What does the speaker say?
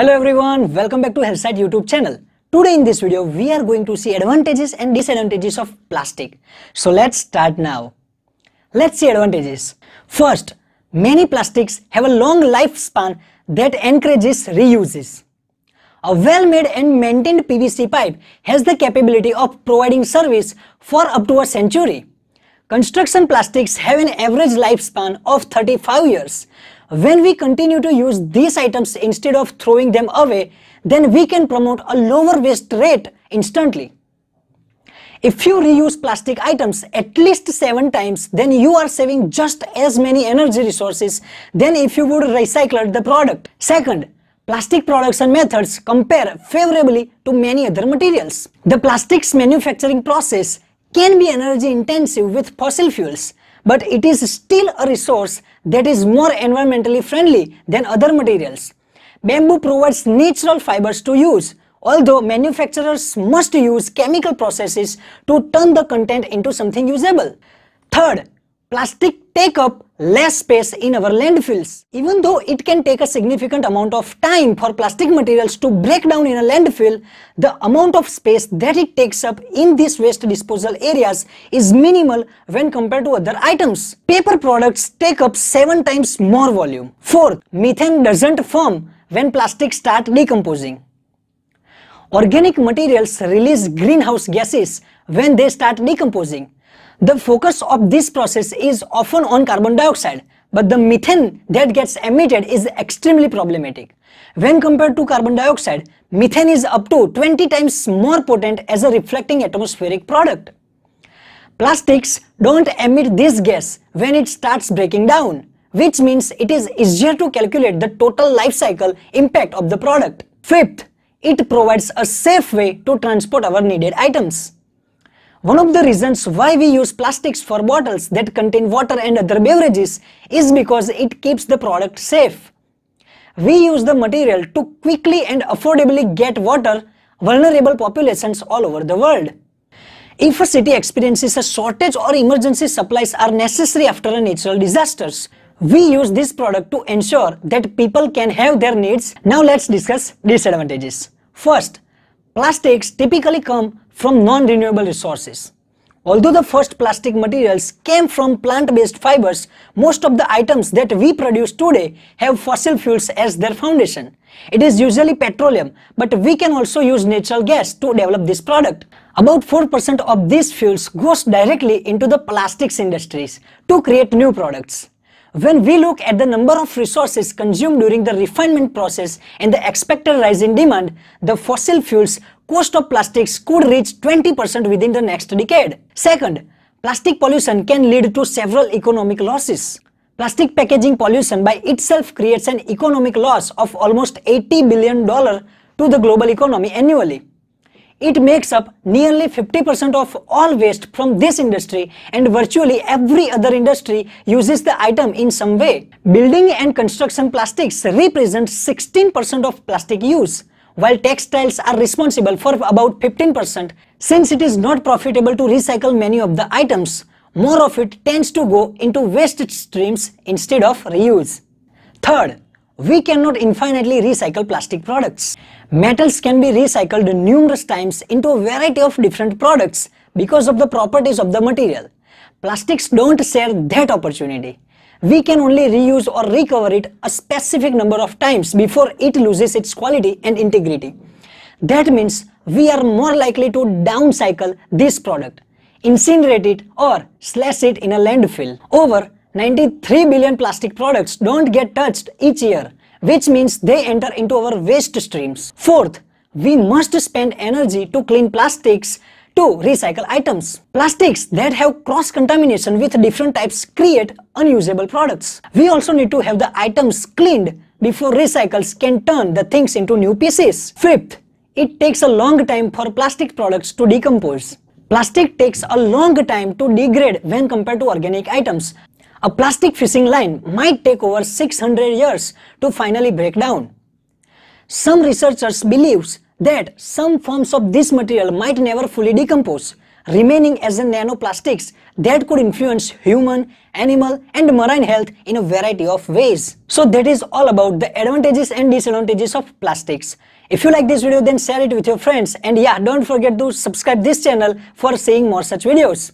Hello everyone, welcome back to Healthside YouTube channel. Today in this video, we are going to see advantages and disadvantages of plastic. So let's start now. Let's see advantages. First, many plastics have a long lifespan that encourages reuses. A well-made and maintained PVC pipe has the capability of providing service for up to a century. Construction plastics have an average lifespan of 35 years, when we continue to use these items instead of throwing them away, then we can promote a lower waste rate instantly. If you reuse plastic items at least 7 times, then you are saving just as many energy resources than if you would recycle the product. Second, plastic production methods compare favorably to many other materials. The plastics manufacturing process can be energy intensive with fossil fuels but it is still a resource that is more environmentally friendly than other materials. Bamboo provides natural fibers to use, although manufacturers must use chemical processes to turn the content into something usable. Third, plastic take up less space in our landfills. Even though it can take a significant amount of time for plastic materials to break down in a landfill, the amount of space that it takes up in these waste disposal areas is minimal when compared to other items. Paper products take up 7 times more volume. Fourth, methane doesn't form when plastics start decomposing. Organic materials release greenhouse gases when they start decomposing. The focus of this process is often on carbon dioxide, but the methane that gets emitted is extremely problematic. When compared to carbon dioxide, methane is up to 20 times more potent as a reflecting atmospheric product. Plastics don't emit this gas when it starts breaking down, which means it is easier to calculate the total life cycle impact of the product. Fifth, it provides a safe way to transport our needed items. One of the reasons why we use plastics for bottles that contain water and other beverages is because it keeps the product safe. We use the material to quickly and affordably get water vulnerable populations all over the world. If a city experiences a shortage or emergency supplies are necessary after a natural disaster, we use this product to ensure that people can have their needs. Now let's discuss disadvantages. First, plastics typically come from non-renewable resources. Although the first plastic materials came from plant-based fibers, most of the items that we produce today have fossil fuels as their foundation. It is usually petroleum, but we can also use natural gas to develop this product. About 4% of these fuels goes directly into the plastics industries to create new products. When we look at the number of resources consumed during the refinement process and the expected rise in demand, the fossil fuels cost of plastics could reach 20% within the next decade. Second, plastic pollution can lead to several economic losses. Plastic packaging pollution by itself creates an economic loss of almost $80 billion to the global economy annually. It makes up nearly 50% of all waste from this industry and virtually every other industry uses the item in some way. Building and construction plastics represent 16% of plastic use while textiles are responsible for about 15% since it is not profitable to recycle many of the items. More of it tends to go into waste streams instead of reuse. Third, we cannot infinitely recycle plastic products. Metals can be recycled numerous times into a variety of different products because of the properties of the material. Plastics don't share that opportunity. We can only reuse or recover it a specific number of times before it loses its quality and integrity. That means we are more likely to downcycle this product, incinerate it or slash it in a landfill over 93 billion plastic products don't get touched each year, which means they enter into our waste streams. Fourth, we must spend energy to clean plastics to recycle items. Plastics that have cross-contamination with different types create unusable products. We also need to have the items cleaned before recycles can turn the things into new pieces. Fifth, it takes a long time for plastic products to decompose. Plastic takes a long time to degrade when compared to organic items a plastic fishing line might take over 600 years to finally break down. Some researchers believe that some forms of this material might never fully decompose, remaining as a nanoplastics that could influence human, animal and marine health in a variety of ways. So that is all about the advantages and disadvantages of plastics. If you like this video then share it with your friends and yeah don't forget to subscribe this channel for seeing more such videos.